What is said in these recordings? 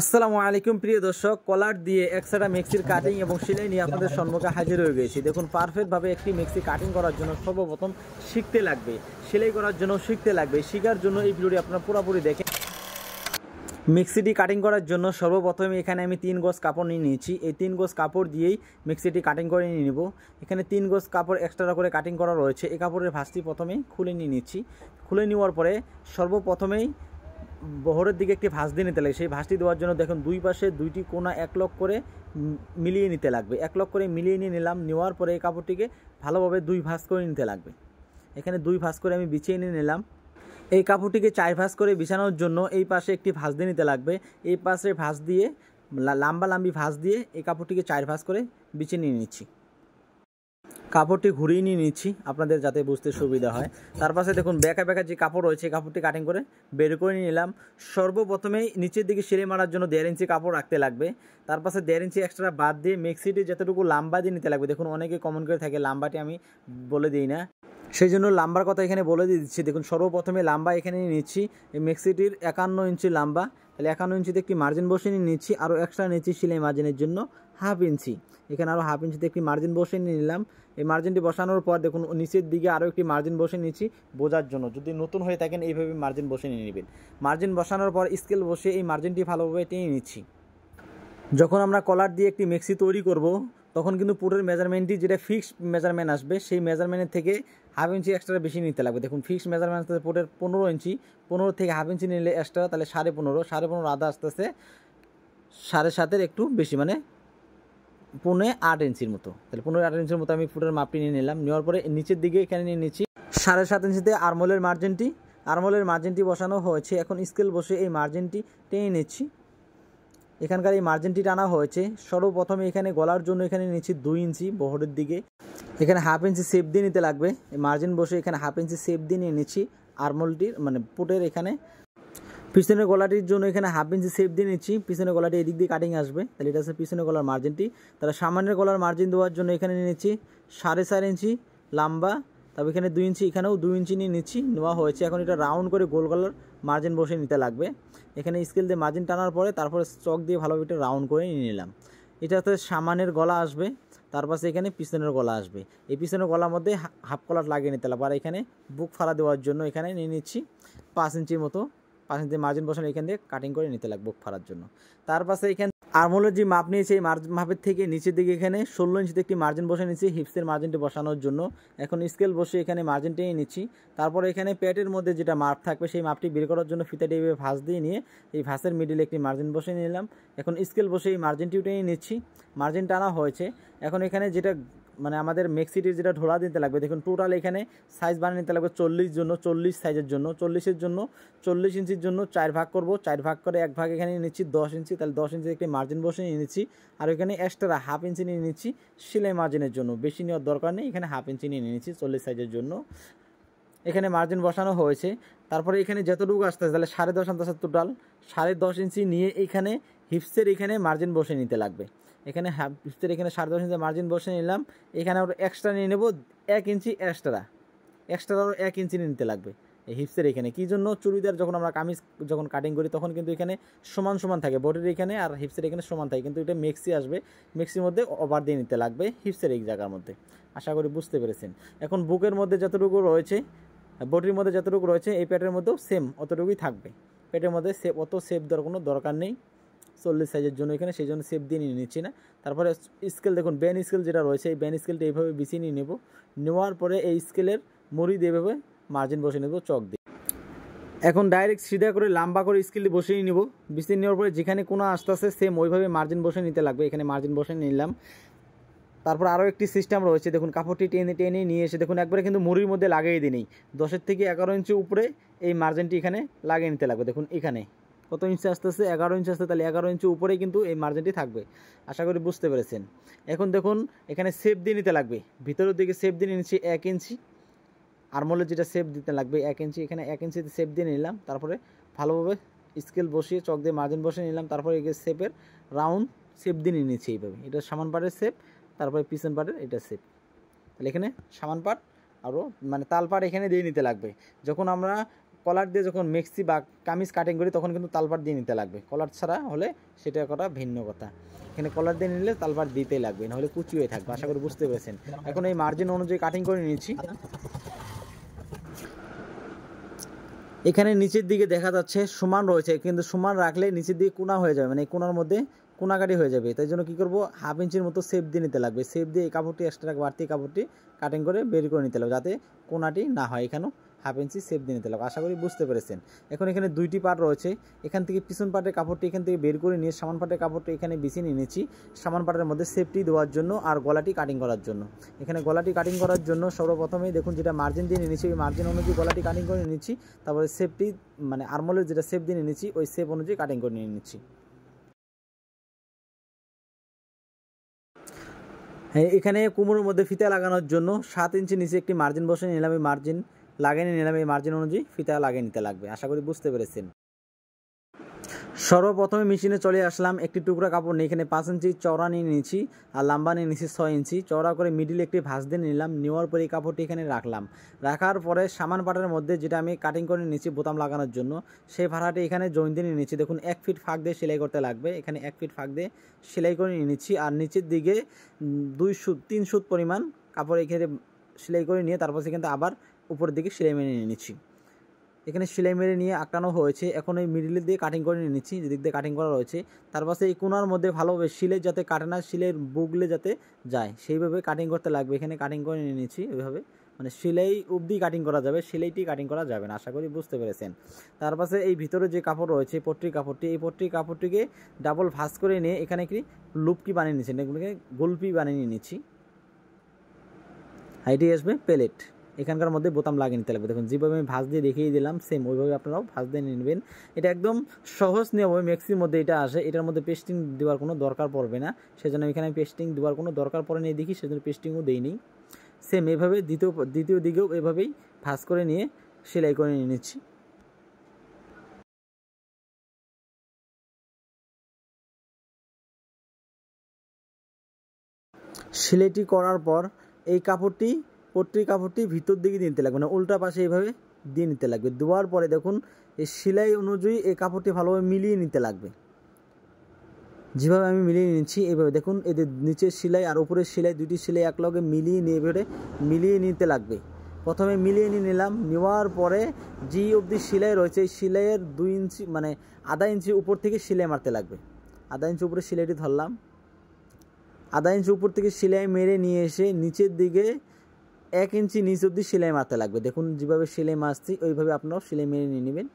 আসসালামু আলাইকুম প্রিয় দর্শক কলার দিয়ে একসাটা মিক্সির কাটিং এবং সেলাই নিয়ে আপনাদের সম্মুখে হাজির হয়ে গেছি দেখুন পারফেক্টভাবে একটি মিক্সি কাটিং করার জন্য সর্বপ্রথম শিখতে লাগবে সেলাই করার জন্য শিখতে লাগবে শিখার জন্য এই ভিডিওটি আপনারা পুরোপুরি দেখেন মিক্সিটি কাটিং করার জন্য সর্বপ্রথমে এখানে আমি তিন গোজ কাপড় নিয়ে নিয়েছি এই তিন গোজ কাপড় দিয়েই মিক্সিটি কাটিং করে নিয়ে নেব এখানে তিন গোজ কাপড় এক্সট্রা করে কাটিং করা রয়েছে এই কাপড়ের ভাঁজটি প্রথমেই খুলে নিয়ে নিচ্ছি খুলে নেওয়ার পরে সর্বপ্রথমেই বহরের দিকে একটি ভাঁজ দিয়ে নিতে লাগে সেই ভাঁজটি দেওয়ার জন্য দেখুন দুই পাশে দুইটি কোনা এক লক করে মিলিয়ে নিতে লাগবে এক লক করে মিলিয়ে নিয়ে নিলাম নেওয়ার পরে এই কাপড়টিকে ভালোভাবে দুই ভাঁজ করে নিতে লাগবে এখানে দুই ভাঁজ করে আমি বিছিয়ে নিয়ে নিলাম এই কাপড়টিকে চার ভাঁজ করে বিছানোর জন্য এই পাশে একটি ভাঁজ দিয়ে নিতে লাগবে এই পাশে ভাঁজ দিয়ে লাম্বা লাম্বি ভাঁজ দিয়ে এই কাপড়টিকে চার ভাঁজ করে বিছিয়ে নিয়ে নিচ্ছি কাপড়টি ঘুরিয়ে নিয়ে নিচ্ছি আপনাদের যাতে বুঝতে সুবিধা হয় তার পাশে দেখুন ব্যাকা ব্যাকা যে কাপড় রয়েছে কাপড়টি কাটিং করে বের করে নিলাম সর্বপ্রথমেই নিচের দিকে সেরে মারার জন্য দেড় ইঞ্চি কাপড় রাখতে লাগবে তার পাশে দেড় ইঞ্চি এক্সট্রা বাদ দিয়ে মিক্সিটি যতটুকু লাম্বা দিয়ে নিতে লাগবে দেখুন অনেকে কমন করে থাকে লাম্বাটি আমি বলে দিই না সেই জন্য লাম্বার কথা এখানে বলে দিচ্ছি দেখুন সর্বপ্রথমে লাম্বা এখানে নিচ্ছি মিক্সিটির একান্ন ইঞ্চি লাম্বা তাহলে একান্ন ইঞ্চিতে একটি মার্জিন বসিয়ে নিচ্ছি আরও এক্সট্রা নিচ্ছি সিলাই মার্জিনের জন্য হাফ ইঞ্চি এখানে আরও হাফ ইঞ্চিতে একটি মার্জিন বসিয়ে নিলাম এই মার্জিনটি বসানোর পর দেখুন নিচের দিকে আরও একটি মার্জিন বসে নিচ্ছি বোঝার জন্য যদি নতুন হয়ে থাকেন এইভাবে মার্জিন বসে নিয়ে নেবেন মার্জিন বসানোর পর স্কেল বসে এই মার্জিনটি ভালোভাবে টেনে নিচ্ছি যখন আমরা কলার দিয়ে একটি মেক্সি তৈরি করব তখন কিন্তু পুরোর মেজারমেন্টটি যেটা ফিক্সড মেজারমেন্ট আসবে সেই মেজারমেন্টের থেকে হাফ ইঞ্চি এক্সট্রা বেশি নিতে লাগবে দেখুন ফিক্সড মেজারমেন্ট আসতে পুরের পনেরো ইঞ্চি পনেরো থেকে হাফ ইঞ্চি নিলে এক্সট্রা তাহলে সাড়ে পনেরো সাড়ে পনেরো আধা আস্তে সাড়ে সাতের একটু বেশি মানে পনেরো আট ইঞ্চির মতো তাহলে পনেরো আট ইঞ্চির মতো আমি পুরের মাপটি নিয়ে নিলাম নেওয়ার পরে নিচের দিকে এখানে নিয়ে নিচ্ছি সাড়ে সাত ইঞ্চিতে আরমোলের মার্জিনটি আরমোলের মার্জিনটি বসানো হয়েছে এখন স্কেল বসে এই মার্জিনটি টেনে নিচ্ছি এখানকার এই মার্জিনটি টানা হয়েছে সর্বপ্রথমে এখানে গলার জন্য এখানে নিচ্ছি দুই ইঞ্চি বহরের দিকে এখানে হাফ ইঞ্চি সেপ দিয়ে নিতে লাগবে মার্জিন বসে এখানে হাফ ইঞ্চি সেপ দিয়ে নিয়ে নিচ্ছি আরমোলটির মানে পুটের এখানে পিছনের গলাটির জন্য এখানে হাফ ইঞ্চি সেপ দিয়ে নিচ্ছি পিছনের গলাটি এদিক দিয়ে কাটিং আসবে তাহলে এটা আছে পিছনের গলার মার্জিনটি তাহলে সামান্যের গলার মার্জিন দেওয়ার জন্য এখানে নিয়ে নিচ্ছি সাড়ে চার ইঞ্চি লম্বা তবে এখানে দুই ইঞ্চি এখানেও দুই ইঞ্চি নিয়ে নিচ্ছি নেওয়া হয়েছে এখন এটা রাউন্ড করে গোল গলার মার্জিন বসে নিতে লাগবে এখানে স্কেল দিয়ে মার্জিন টানার পরে তারপরে চক দিয়ে ভালোভাবে একটু রাউন্ড করে নিয়ে নিলাম এটাতে সামানের গলা আসবে তার পাশে এখানে পিছনের গলা আসবে এই পিছনের গলার মধ্যে হাফ কলার লাগিয়ে নিতে হবে আর এখানে বুক ফাড়া দেওয়ার জন্য এখানে নিয়ে নিচ্ছি পাঁচ ইঞ্চির মতো পাঁচ ইঞ্চি মার্জিন বসানো এখান দিয়ে কাটিং করে নিতে লাগবে বুক ফাড়ার জন্য তার পাশে এখানে আর্মহোলের যে মাপ নিয়েছে এই মাপের থেকে নিচের দিকে এখানে ষোলো ইঞ্চিতে একটি মার্জিন বসে নিচ্ছি হিপসের মার্জিনটি বসানোর জন্য এখন স্কেল বসে এখানে মার্জিনটি নিচ্ছি তারপরে এখানে প্যাটের মধ্যে যেটা মাপ থাকবে সেই মাপটি বের করার জন্য ফিতাটি এভাবে ভাঁজ দিয়ে নিয়ে এই ভাঁজের মিডিলে একটি মার্জিন বসে নিলাম এখন স্কেল বসে এই মার্জিনটিও টেনে নিচ্ছি মার্জিন টানা হয়েছে এখন এখানে যেটা মানে আমাদের মেক্সিটির যেটা ঢোলা দিতে লাগবে দেখুন টোটাল এখানে সাইজ বানিয়ে নিতে লাগবে চল্লিশ জন্য চল্লিশ সাইজের জন্য চল্লিশের জন্য চল্লিশ ইঞ্চির জন্য চার ভাগ করব চার ভাগ করে এক ভাগ এখানে নিচ্ছি দশ ইঞ্চি তাহলে দশ ইঞ্চি একটি মার্জিন বসে নিয়ে নিচ্ছি আর এখানে এক্সট্রা হাফ ইঞ্চি নিয়ে নিচ্ছি সেলাই মার্জিনের জন্য বেশি নেওয়ার দরকার নেই এখানে হাফ ইঞ্চি নিয়ে নিচ্ছি চল্লিশ সাইজের জন্য এখানে মার্জিন বসানো হয়েছে তারপরে এখানে যতটুকু আসতেছে তাহলে সাড়ে দশ আনতেছে টোটাল সাড়ে দশ ইঞ্চি নিয়ে এখানে হিপসের এখানে মার্জিন বসে নিতে লাগবে এখানে হিপসের এখানে সাড়ে দশ ইঞ্চি মার্জিন বসে নিলাম এখানে আমরা এক্সট্রা নিয়ে নেব এক ইঞ্চি এক্সট্রা এক্সট্রা আরও এক ইঞ্চি নিতে লাগবে এই হিপসের এখানে কী জন্য চুড়িদার যখন আমরা কামিজ যখন কাটিং করি তখন কিন্তু এখানে সমান সমান থাকে বডির এখানে আর হিপসের এখানে সমান থাকে কিন্তু এটা মেক্সি আসবে মেক্সির মধ্যে ওভার দিয়ে নিতে লাগবে হিপসের এই জায়গার মধ্যে আশা করি বুঝতে পেরেছেন এখন বুকের মধ্যে যতটুকু রয়েছে বডির মধ্যে যতটুকু রয়েছে এই প্যাটের মধ্যেও সেম অতটুকুই থাকবে পেটের মধ্যে সে অত সেফ দেওয়ার কোনো দরকার নেই চল্লিশ সাইজের জন্য এখানে সেই জন্য সেফ দিয়ে নিয়ে নিচ্ছি না তারপরে স্কেল দেখুন ব্যান স্কেল যেটা রয়েছে এই ব্যান স্কেলটা এইভাবে বিছিয়ে নিয়ে নেব নেওয়ার পরে এই স্কেলের মুড়ি দিয়ে মার্জিন বসে নেব চক দিয়ে এখন ডাইরেক্ট সিধা করে লাম্বা করে স্কেলটি বসিয়ে নিব বিছিয়ে নেওয়ার পরে যেখানে কোনো আস্তে আসতেছে সেম ওইভাবে মার্জিন বসে নিতে লাগবে এখানে মার্জিন বসে নিলাম তারপর আরও একটি সিস্টেম রয়েছে দেখুন কাপড়টি টেনে টেনে নিয়ে এসে দেখুন একবারে কিন্তু মুড়ির মধ্যে লাগিয়ে দিই দশের থেকে এগারো ইঞ্চি উপরে এই মার্জিনটি এখানে লাগিয়ে নিতে লাগবে দেখুন এখানে কত ইঞ্চি আসতেছে এগারো ইঞ্চি আসতে তাহলে এগারো ইঞ্চি উপরেই কিন্তু এই মার্জিনটি থাকবে আশা করি বুঝতে পেরেছেন এখন দেখুন এখানে সেপ দিয়ে নিতে লাগবে ভিতরের দিকে সেপ দিয়ে নিচ্ছি এক ইঞ্চি আরমোলের যেটা সেপ দিতে লাগবে এক ইঞ্চি এখানে এক ইঞ্চিতে সেপ দিয়ে নিলাম তারপরে ভালোভাবে স্কেল বসিয়ে চক দিয়ে মার্জিন বসিয়ে নিলাম তারপরে এই সেপের রাউন্ড সেপ দিয়ে নিয়ে নিচ্ছি এইভাবে এটা সামান পাটের সেপ তারপরে পিছন পাটের এটা সেপ তাহলে এখানে সামান পাট আরও মানে তাল পাট এখানে দিয়ে নিতে লাগবে যখন আমরা কলার দিয়ে যখন মেক্সি বা কামিজ কাটিং করি তখন কিন্তু তালপাট দিয়ে নিতে লাগবে কলার ছাড়া হলে সেটা করা ভিন্ন কথা এখানে কলার দিয়ে নিলে তালপাট দিতেই লাগবে নাহলে হয়ে থাকবে আশা করি বুঝতে পেরেছেন এখন এই মার্জিন অনুযায়ী কাটিং করে নিয়েছি এখানে নিচের দিকে দেখা যাচ্ছে সমান রয়েছে কিন্তু সমান রাখলে নিচের দিকে কোনা হয়ে যাবে মানে কোনার মধ্যে কোনাকাটি হয়ে যাবে তাই জন্য কী করবো হাফ ইঞ্চির মতো সেপ দিয়ে নিতে লাগবে সেপ দিয়ে এই কাপড়টি এক্সট্রা বাড়তি কাপড়টি কাটিং করে বের করে নিতে লাগবে যাতে কোনাটি না হয় এখানেও হাফ ইঞ্চি সেপ দিয়ে নিতে লাগবে আশা করি বুঝতে পেরেছেন এখন এখানে দুইটি পার্ট রয়েছে এখান থেকে পিছন পার্টের কাপড়টি এখান থেকে বের করে নিয়ে সামান পার্টের কাপড়টি এখানে বিছিয়ে নিয়েছি সামান পাটের মধ্যে সেপটি দেওয়ার জন্য আর গলাটি কাটিং করার জন্য এখানে গলাটি কাটিং করার জন্য সর্বপ্রথমেই দেখুন যেটা মার্জিন দিয়ে নিয়েছি ওই মার্জিন অনুযায়ী গলাটি কাটিং করে নিয়েছি তারপরে সেপটি মানে আর্মলের যেটা সেপ দিয়ে নিয়েছি ওই সেপ অনুযায়ী কাটিং করে নিয়ে নিচ্ছি হ্যাঁ, এখানে কোমরের মধ্যে ফিতা লাগানোর জন্য সাত ইঞ্চি নিচে একটি মার্জিন বসে নিলাম এই মার্জিন লাগিয়ে নিলাম এই মার্জিন অনুযায়ী ফিতা লাগিয়ে নিতে লাগবে আশা করি বুঝতে পেরেছেন সর্বপ্রথমে মেশিনে চলে আসলাম একটি টুকরা কাপড় নিয়ে এখানে পাঁচ ইঞ্চি চওড়া নিয়ে নিয়েছি আর লম্বা নিয়ে নিয়েছি ছয় ইঞ্চি চওড়া করে মিডিলে একটি ভাঁজ দিয়ে নিলাম নেওয়ার পরে এই কাপড়টি এখানে রাখলাম রাখার পরে সামান পাটার মধ্যে যেটা আমি কাটিং করে নিয়েছি বোতাম লাগানোর জন্য সেই ভাড়াটি এখানে জয়েন দিয়ে নিয়ে দেখুন এক ফিট ফাঁক দিয়ে সেলাই করতে লাগবে এখানে এক ফিট ফাঁক দিয়ে সেলাই করে নিয়ে নিচ্ছি আর নিচের দিকে দুই সুত তিন সুত পরিমাণ কাপড় এখানে সেলাই করে নিয়ে তারপর সেখানে আবার উপর দিকে সেলাই মেরে নিয়ে নিচ্ছি এখানে সেলাই মেরে নিয়ে আঁকানো হয়েছে এখন এই মিডিলের দিয়ে কাটিং করে নিয়ে নিচ্ছি যেদিক দিয়ে কাটিং করা রয়েছে তার পাশে এই কোনার মধ্যে ভালোভাবে শিলে যাতে কাটে না শিলের বুগলে যাতে যায় সেইভাবে কাটিং করতে লাগবে এখানে কাটিং করে নিয়ে নিচ্ছি ওইভাবে মানে সেলাই অবধি কাটিং করা যাবে সেলাইটি কাটিং করা যাবে না আশা করি বুঝতে পেরেছেন তার পাশে এই ভিতরে যে কাপড় রয়েছে পট্রির কাপড়টি এই পট্রির কাপড়টিকে ডাবল ভাঁজ করে নিয়ে এখানে একটি লুপকি বানিয়ে নিচ্ছেন এগুলোকে গোলপি বানিয়ে নিচ্ছি হাইটি আসবে প্লেট এখানকার মধ্যে বোতাম লাগিয়ে নিতে লাগবে দেখুন যেভাবে আমি ভাঁজ দিয়ে দেখিয়ে দিলাম সেম ওইভাবে আপনারাও ভাঁজ দিয়ে নেবেন এটা একদম সহজ নিয়ম ওই ম্যাক্সির মধ্যে এটা আসে এটার মধ্যে পেস্টিং দেওয়ার কোনো দরকার পড়বে না সেজন্য আমি এখানে পেস্টিং দেওয়ার কোনো দরকার পড়েনি দেখি সেজন্য পেস্টিংও দেইনি সেম এভাবে দ্বিতীয় দ্বিতীয় দিকেও এভাবেই ভাঁজ করে নিয়ে সেলাই করে নিয়ে নিচ্ছি সেলাইটি করার পর এই কাপড়টি পট্রি কাপড়টি ভিতর দিকে দিয়ে নিতে লাগবে না মানে উল্টা পাশে এইভাবে দিয়ে নিতে লাগবে দেওয়ার পরে দেখুন এই সেলাই অনুযায়ী এই কাপড়টি ভালোভাবে মিলিয়ে নিতে লাগবে যেভাবে আমি মিলিয়ে নিচ্ছি এইভাবে দেখুন এদের নিচের সেলাই আর উপরের সেলাই দুটি সেলাই একলগে মিলিয়ে নিয়ে এভাবে মিলিয়ে নিতে লাগবে প্রথমে মিলিয়ে নিয়ে নিলাম নেওয়ার পরে যে অবধি সেলাই রয়েছে এই সেলাইয়ের দুই ইঞ্চি মানে আধা ইঞ্চি উপর থেকে সেলাই মারতে লাগবে আধা ইঞ্চি উপরে সেলাইটি ধরলাম আধা ইঞ্চি উপর থেকে সেলাই মেরে নিয়ে এসে নিচের দিকে এক ইঞ্চি নিচ অব্দি সেলাই মারতে লাগবে দেখুন যেভাবে সেলাই মারছি ওইভাবে আপনারাও সেলাই মেরে নিয়ে নেবেন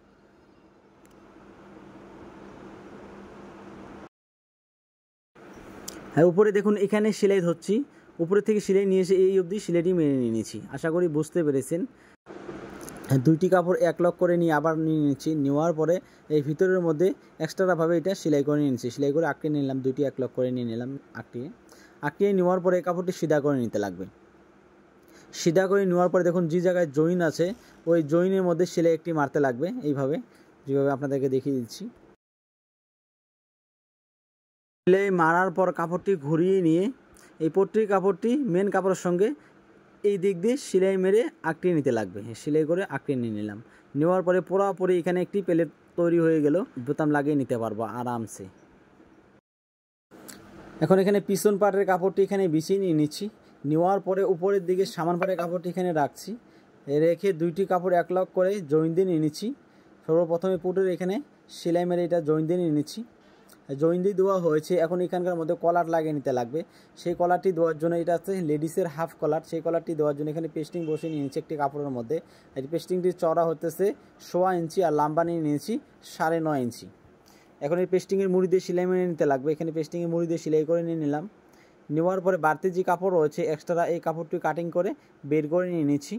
হ্যাঁ উপরে দেখুন এখানে সেলাই ধরছি উপরে থেকে সেলাই নিয়ে এসে এই অবধি সেলাইটি মেরে নিয়ে নিয়েছি আশা করি বুঝতে পেরেছেন হ্যাঁ, দুইটি কাপড় এক লক করে নিয়ে আবার নিয়ে নিচ্ছি নেওয়ার পরে এই ভিতরের মধ্যে এক্সট্রাভাবে এটা সেলাই করে নিয়ে নিচ্ছি সেলাই করে আঁকড়ে নিলাম দুইটি এক লক করে নিয়ে নিলাম আঁকড়িয়ে আঁকড়িয়ে নেওয়ার পরে কাপড়টি সিধা করে নিতে লাগবে সিধা করে নেওয়ার পরে দেখুন যে জায়গায় জৈন আছে ওই জৈনের মধ্যে সেলাই একটি মারতে লাগবে এইভাবে যেভাবে আপনাদেরকে দেখিয়ে দিচ্ছি সেলাই মারার পর কাপড়টি ঘুরিয়ে নিয়ে এই পট্টির কাপড়টি মেন কাপড়ের সঙ্গে এই দিক দিয়ে সেলাই মেরে আঁকড়িয়ে নিতে লাগবে সেলাই করে আঁকড়িয়ে নিয়ে নিলাম নেওয়ার পরে পরে এখানে একটি প্লেট তৈরি হয়ে গেল বোতাম লাগিয়ে নিতে পারবো আরামসে এখন এখানে পিছন পাটের কাপড়টি এখানে বিছিয়ে নিয়ে নিচ্ছি নেওয়ার পরে উপরের দিকে সামান পারে কাপড়টি এখানে রাখছি রেখে দুইটি কাপড় এক লক করে জয়েন দিয়ে নিয়ে নিচ্ছি সর্বপ্রথমে পুটের এখানে সেলাই মেরে এটা জয়েন দিয়ে নিয়ে নিচ্ছি জয়েন দিয়ে দেওয়া হয়েছে এখন এখানকার মধ্যে কলার লাগিয়ে নিতে লাগবে সেই কলারটি দেওয়ার জন্য এটা আছে লেডিসের হাফ কলার সেই কলারটি দেওয়ার জন্য এখানে পেস্টিং বসে নিয়েছি একটি কাপড়ের মধ্যে এই পেস্টিংটি চড়া হতেছে সোয়া ইঞ্চি আর লাম্বা নিয়ে নিয়েছি সাড়ে নয় ইঞ্চি এখন এই পেস্টিংয়ের মুড়ি দিয়ে সেলাই মেরে নিতে লাগবে এখানে পেস্টিংয়ের মুড়ি দিয়ে সেলাই করে নিয়ে নিলাম নেওয়ার পরে বাড়তি যে কাপড় রয়েছে এক্সট্রা এই কাপড়টি কাটিং করে বের করে নিয়ে নিচ্ছি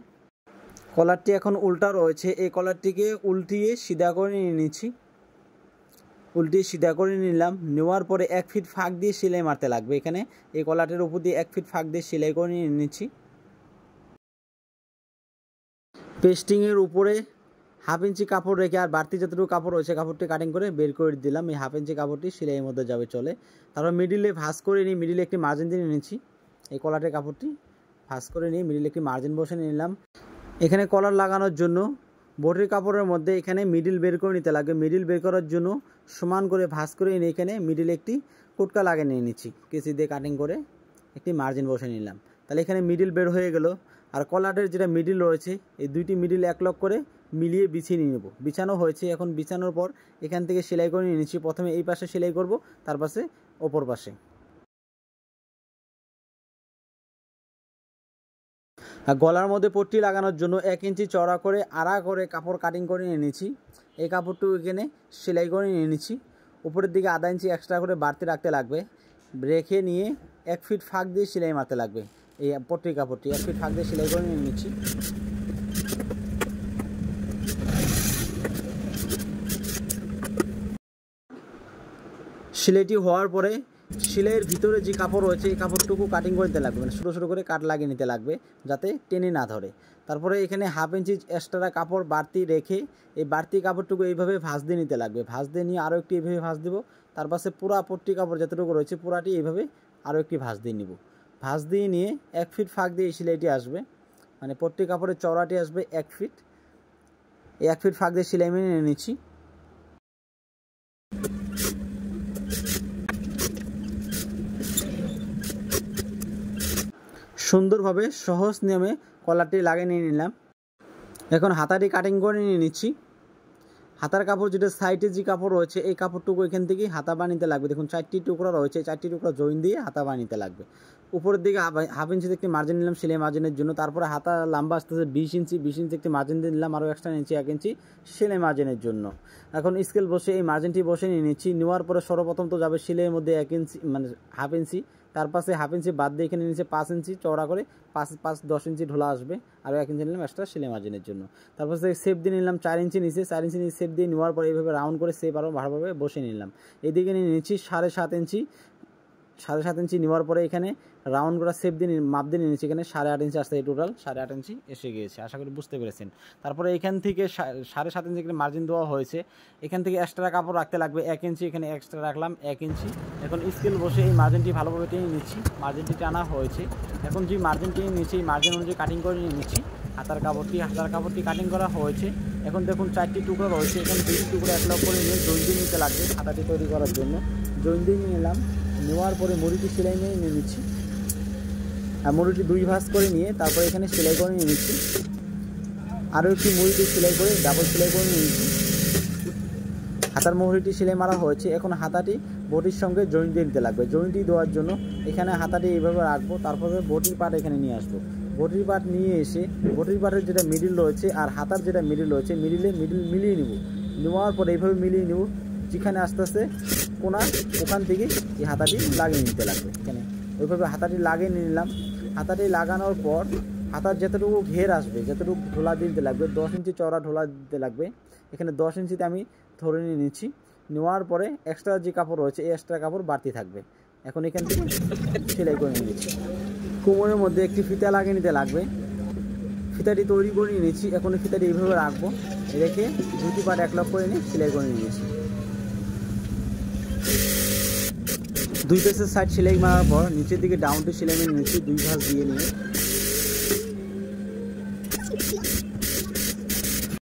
কলারটি এখন উল্টা রয়েছে এই কলারটিকে উল্টিয়ে সিধা করে নিয়ে নিচ্ছি উল্টিয়ে সিধা করে নিলাম নেওয়ার পরে এক ফিট ফাঁক দিয়ে সেলাই মারতে লাগবে এখানে এই কলারটির উপর দিয়ে এক ফিট ফাঁক দিয়ে সেলাই করে নিয়ে নিচ্ছি পেস্টিংয়ের উপরে হাফ ইঞ্চি কাপড় রেখে আর বাড়তি যতটুকু কাপড় রয়েছে কাপড়টি কাটিং করে বের করে দিলাম এই হাফ ইঞ্চি কাপড়টি সেলাইয়ের মধ্যে যাবে চলে তারপর মিডিলে ভাঁজ করে নিই মিডিলে একটি মার্জিন দিয়ে নিয়েছি এই কলারটির কাপড়টি ভাস করে নিয়ে মিডিলে একটি মার্জিন বসে নিলাম এখানে কলার লাগানোর জন্য বটির কাপড়ের মধ্যে এখানে মিডিল বের করে নিতে লাগবে মিডিল বের করার জন্য সমান করে ভাস করে এনে এখানে মিডিলে একটি কুটকা লাগিয়ে নিয়ে নিচ্ছি কেসি দিয়ে কাটিং করে একটি মার্জিন বসে নিলাম তাহলে এখানে মিডিল বের হয়ে গেল আর কলারের যেটা মিডিল রয়েছে এই দুইটি মিডিল এক লক করে মিলিয়ে বিছিয়ে নিয়ে নেব বিছানো হয়েছে এখন বিছানোর পর এখান থেকে সেলাই করে নিয়ে নিচ্ছি প্রথমে এই পাশে সেলাই করব তার পাশে ওপর পাশে গলার মধ্যে পট্টি লাগানোর জন্য এক ইঞ্চি চড়া করে আড়া করে কাপড় কাটিং করে নিয়ে নিচ্ছি এই কাপড়টুকু এখানে সেলাই করে নিয়ে নিচ্ছি উপরের দিকে আধা ইঞ্চি এক্সট্রা করে বাড়তি রাখতে লাগবে রেখে নিয়ে এক ফিট ফাঁক দিয়ে সেলাই মারতে লাগবে এই পট্টির কাপড়টি এক ফিট ফাঁক দিয়ে সেলাই করে নিয়ে নিচ্ছি সিলাইটি হওয়ার পরে সেলাইয়ের ভিতরে যে কাপড় রয়েছে এই কাপড়টুকু কাটিং করে লাগবে মানে ছোটো ছোটো করে কাট লাগিয়ে নিতে লাগবে যাতে টেনে না ধরে তারপরে এখানে হাফ ইঞ্চি এক্সট্রা কাপড় বাড়তি রেখে এই বাড়তি কাপড়টুকু এইভাবে ভাঁজ দিয়ে নিতে লাগবে ভাঁজ দিয়ে নিয়ে আরও একটি এইভাবে ভাঁজ দিব তার পাশে পুরা পট্টি কাপড় যতটুকু রয়েছে পুরাটি এইভাবে আরও একটি ভাঁজ দিয়ে নিব ভাঁজ দিয়ে নিয়ে এক ফিট ফাঁক দিয়ে এই সিলাইটি আসবে মানে পট্টি কাপড়ের চওড়াটি আসবে এক ফিট এক ফিট ফাঁক দিয়ে সিলাই মেনে নিয়ে নিচ্ছি সুন্দরভাবে সহজ নিয়মে কলারটি লাগিয়ে নিয়ে নিলাম এখন হাতাটি কাটিং করে নিয়ে নিচ্ছি হাতার কাপড় যেটা সাইডে যে কাপড় রয়েছে এই কাপড়টুকু এখান থেকেই হাতা বানিতে লাগবে দেখুন চারটি টুকরা রয়েছে চারটি টুকরা জয়েন দিয়ে হাতা বানিতে লাগবে উপরের দিকে হাফ ইঞ্চি একটি মার্জিন নিলাম সেলাই মার্জিনের জন্য তারপরে হাতা লম্বা আসতেছে বিশ ইঞ্চি বিশ ইঞ্চি একটি মার্জিন দিয়ে নিলাম আরও এক্সট্রা ইঞ্চি এক ইঞ্চি সেলাই মার্জিনের জন্য এখন স্কেল বসে এই মার্জিনটি বসে নিয়ে নিচ্ছি নেওয়ার পরে সর্বপ্রথম তো যাবে সেলাইয়ের মধ্যে এক ইঞ্চি মানে হাফ ইঞ্চি তার পাশে হাফ ইঞ্চি বাদ দিয়ে এখানে নিচে পাঁচ ইঞ্চি চওড়া করে পাঁচ পাঁচ দশ ইঞ্চি ঢোলা আসবে আর এক ইঞ্চি নিলাম এক্সট্রা সেলাই মার্জিনের জন্য তারপর সেপ দিয়ে নিলাম চার ইঞ্চি নিচে চার ইঞ্চি নিয়ে সেপ দিয়ে নেওয়ার পর এইভাবে রাউন্ড করে সেপ আরও ভালোভাবে বসে নিলাম এদিকে নিয়ে নিচ্ছি সাড়ে সাত ইঞ্চি সাড়ে সাত ইঞ্চি নেওয়ার পরে এখানে রাউন্ড করা সেপ দিয়ে মাপ দিয়ে নিয়েছি এখানে সাড়ে আট ইঞ্চি আসতে টোটাল সাড়ে আট ইঞ্চি এসে গিয়েছে আশা করি বুঝতে পেরেছেন তারপরে এখান থেকে সাড়ে সাত ইঞ্চি মার্জিন দেওয়া হয়েছে এখান থেকে এক্সট্রা কাপড় রাখতে লাগবে এক ইঞ্চি এখানে এক্সট্রা রাখলাম এক ইঞ্চি এখন স্কেল বসে এই মার্জিনটি ভালোভাবে টেনে নিচ্ছি মার্জিনটি টানা হয়েছে এখন যে মার্জিন টেনে নিচ্ছি এই মার্জিন অনুযায়ী কাটিং করে নিয়ে নিচ্ছি হাতার কাপড়টি হাতার কাপড়টি কাটিং করা হয়েছে এখন দেখুন চারটি টুকরো রয়েছে এখন দুটি টুকরো এক লক্ষ করে নিয়ে জৈন নিতে লাগবে হাতাটি তৈরি করার জন্য নিয়ে নিলাম নেওয়ার পরে মুড়িটি সেলাই নিয়ে নিয়ে নিচ্ছি আর মুড়িটি দুই ভাঁজ করে নিয়ে তারপরে এখানে সেলাই করে নিয়ে নিচ্ছি আরও একটি মুড়িটি সেলাই করে ডাবল সেলাই করে নিয়ে নিচ্ছি হাতার মুড়িটি সেলাই মারা হয়েছে এখন হাতাটি বটির সঙ্গে জয়েন্ট দিয়ে দিতে লাগবে জয়েন্টটি দেওয়ার জন্য এখানে হাতাটি এইভাবে রাখবো তারপরে বটির পাট এখানে নিয়ে আসবো বটির পাট নিয়ে এসে বটির পাটের যেটা মিডিল রয়েছে আর হাতার যেটা মিডিল রয়েছে মিডিলে মিডিল মিলিয়ে নেব নেওয়ার পর এইভাবে মিলিয়ে নেব যেখানে আস্তে আস্তে কোনা ওখান থেকে এই হাতাটি লাগিয়ে নিতে লাগবে এখানে ওইভাবে হাতাটি লাগিয়ে নিলাম হাতাটি লাগানোর পর হাতার যতটুকু ঘের আসবে যতটুকু ঢোলা দিতে লাগবে দশ ইঞ্চি চড়া ঢোলা দিতে লাগবে এখানে দশ ইঞ্চিতে আমি ধরে নিয়ে নিচ্ছি নেওয়ার পরে এক্সট্রা যে কাপড় রয়েছে এই এক্সট্রা কাপড় বাড়তি থাকবে এখন এখান থেকে সেলাই করে নিয়ে নিচ্ছি কোমরের মধ্যে একটি ফিতা লাগিয়ে নিতে লাগবে ফিতাটি তৈরি করে নিয়েছি এখন ফিতাটি এইভাবে রাখবো রেখে দুটি পাট এক লক্ষ করে নিয়ে সেলাই করে নিয়েছি দুই পেসের সাইড সেলাই মারার পর নিচের দিকে ডাউনটি সেলাই মেরে নিচে দুই ভাঁজ দিয়ে নিয়ে